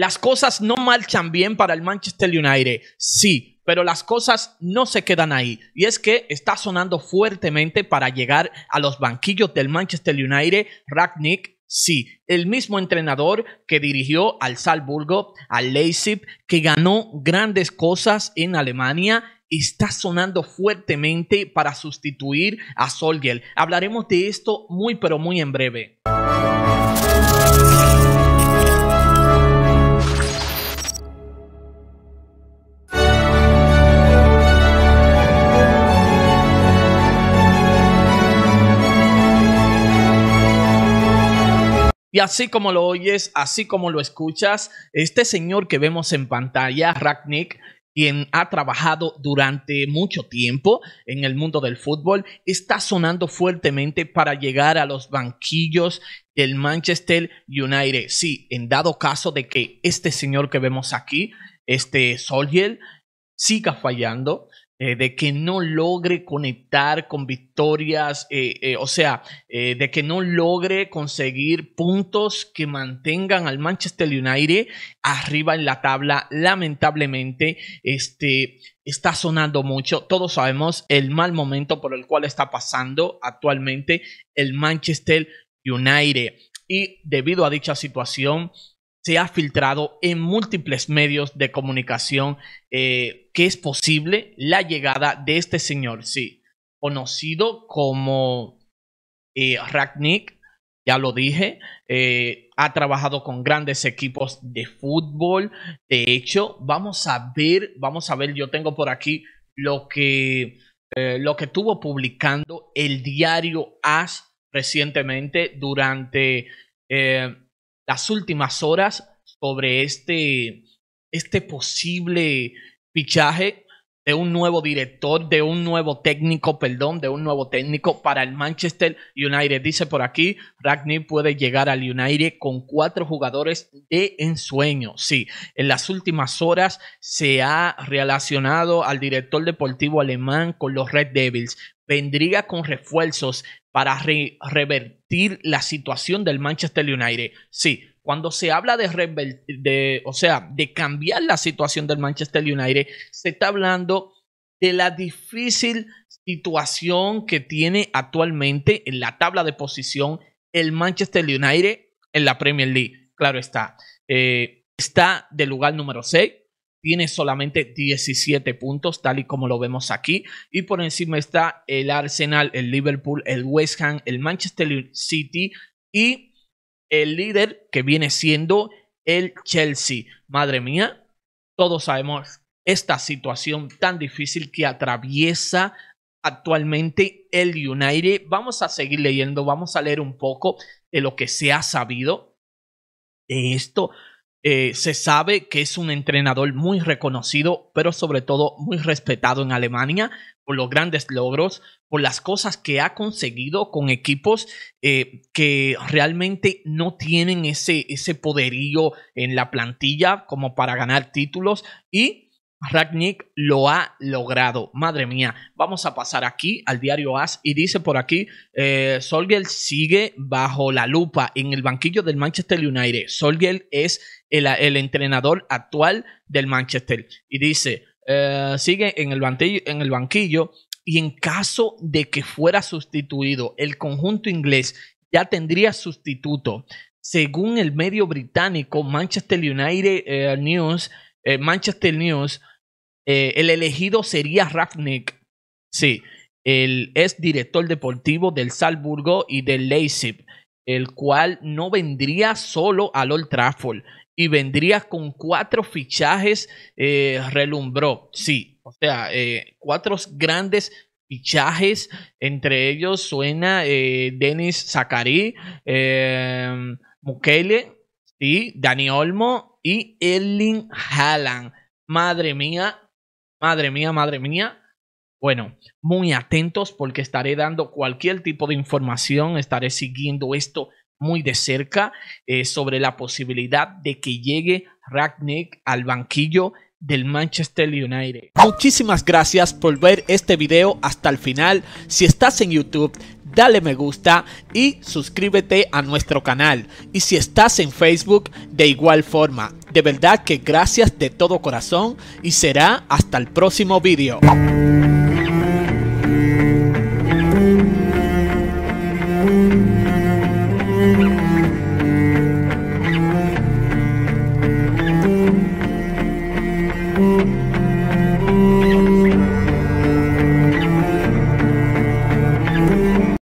Las cosas no marchan bien para el Manchester United, sí, pero las cosas no se quedan ahí. Y es que está sonando fuertemente para llegar a los banquillos del Manchester United, Ragnick, Sí, el mismo entrenador que dirigió al Salzburgo, al Leipzig, que ganó grandes cosas en Alemania, está sonando fuertemente para sustituir a Solgel. Hablaremos de esto muy pero muy en breve. Y así como lo oyes, así como lo escuchas, este señor que vemos en pantalla, Ragnick, quien ha trabajado durante mucho tiempo en el mundo del fútbol, está sonando fuertemente para llegar a los banquillos del Manchester United. Sí, en dado caso de que este señor que vemos aquí, este Solgiel, siga fallando, eh, de que no logre conectar con victorias, eh, eh, o sea, de que no logre conseguir puntos que mantengan al Manchester United arriba en la tabla. Lamentablemente, este está sonando mucho. Todos sabemos el mal momento por el cual está pasando actualmente el Manchester United. Y debido a dicha situación, se ha filtrado en múltiples medios de comunicación eh, que es posible la llegada de este señor, sí, conocido como eh, Ragnick. ya lo dije, eh, ha trabajado con grandes equipos de fútbol, de hecho, vamos a ver, vamos a ver, yo tengo por aquí lo que, lo que tuvo publicando el diario As recientemente durante las últimas horas sobre este, este posible fichaje de un nuevo director, de un nuevo técnico, perdón, de un nuevo técnico para el Manchester United. Dice por aquí, Ragni puede llegar al United con cuatro jugadores de ensueño. Sí, en las últimas horas se ha relacionado al director deportivo alemán con los Red Devils. Vendría con refuerzos para revertir la situación del Manchester United. Sí, cuando se habla de, de, o sea, de cambiar la situación del Manchester United, se está hablando de la difícil situación que tiene actualmente en la tabla de posición el Manchester United en la Premier League. Claro está. Eh, está de lugar número 6, tiene solamente 17 puntos, tal y como lo vemos aquí. Y por encima está el Arsenal, el Liverpool, el West Ham, el Manchester City y el líder que viene siendo el Chelsea. Madre mía, todos sabemos esta situación tan difícil que atraviesa actualmente el United. Vamos a seguir leyendo, vamos a leer un poco de lo que se ha sabido de esto. Eh, se sabe que es un entrenador muy reconocido, pero sobre todo muy respetado en Alemania por los grandes logros, por las cosas que ha conseguido con equipos eh, que realmente no tienen ese, ese poderío en la plantilla como para ganar títulos y Ragnick lo ha logrado. Madre mía, vamos a pasar aquí al diario AS y dice por aquí, eh, Solgel sigue bajo la lupa en el banquillo del Manchester United. Solgel es el, entrenador actual del Manchester y dice, eh, sigue en el, banquillo, en el banquillo y en caso de que fuera sustituido, el conjunto inglés ya tendría sustituto. Según el medio británico Manchester United eh, News, eh, Manchester News, eh, el elegido sería Rafnik, sí, el ex director deportivo del Salzburgo y del Leipzig, el cual no vendría solo al Old Trafford y vendría con cuatro fichajes, eh, relumbró, sí, o sea, eh, cuatro grandes fichajes, entre ellos suena Denis Zakari, Mukele, sí, Dani Olmo y Erling Haaland. Madre mía, Madre mía, madre mía. Bueno, muy atentos porque estaré dando cualquier tipo de información, estaré siguiendo esto muy de cerca eh, sobre la posibilidad de que llegue Ragnick al banquillo del Manchester United. Muchísimas gracias por ver este video hasta el final. Si estás en YouTube, dale me gusta y suscríbete a nuestro canal. Y si estás en Facebook, de igual forma. De verdad que gracias de todo corazón y será hasta el próximo vídeo.